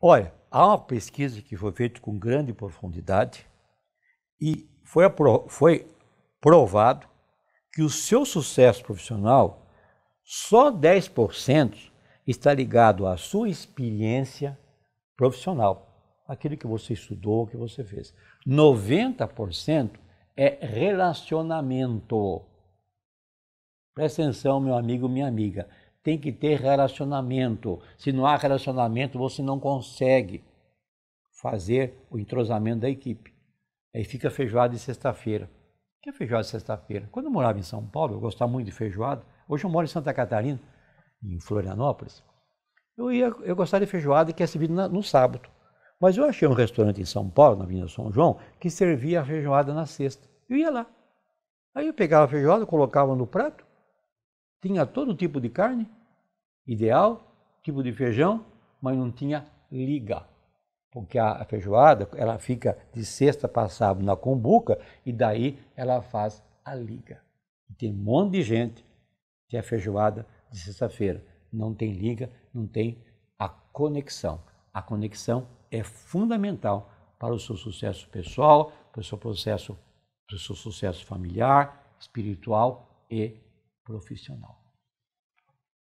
Olha, há uma pesquisa que foi feita com grande profundidade e foi, foi provado que o seu sucesso profissional, só 10% está ligado à sua experiência profissional, aquilo que você estudou, que você fez. 90% é relacionamento. Presta atenção, meu amigo, minha amiga tem que ter relacionamento. Se não há relacionamento, você não consegue fazer o entrosamento da equipe. Aí fica feijoada de sexta-feira. O que é feijoada de sexta-feira? Quando eu morava em São Paulo, eu gostava muito de feijoada. Hoje eu moro em Santa Catarina, em Florianópolis. Eu, ia, eu gostava de feijoada que é servida na, no sábado. Mas eu achei um restaurante em São Paulo, na Avenida São João, que servia a feijoada na sexta. Eu ia lá. Aí eu pegava a feijoada, colocava no prato, tinha todo tipo de carne, ideal, tipo de feijão, mas não tinha liga. Porque a feijoada, ela fica de sexta para sábado na combuca e daí ela faz a liga. E tem um monte de gente que é feijoada de sexta-feira. Não tem liga, não tem a conexão. A conexão é fundamental para o seu sucesso pessoal, para o seu processo, para o seu sucesso familiar, espiritual e profissional.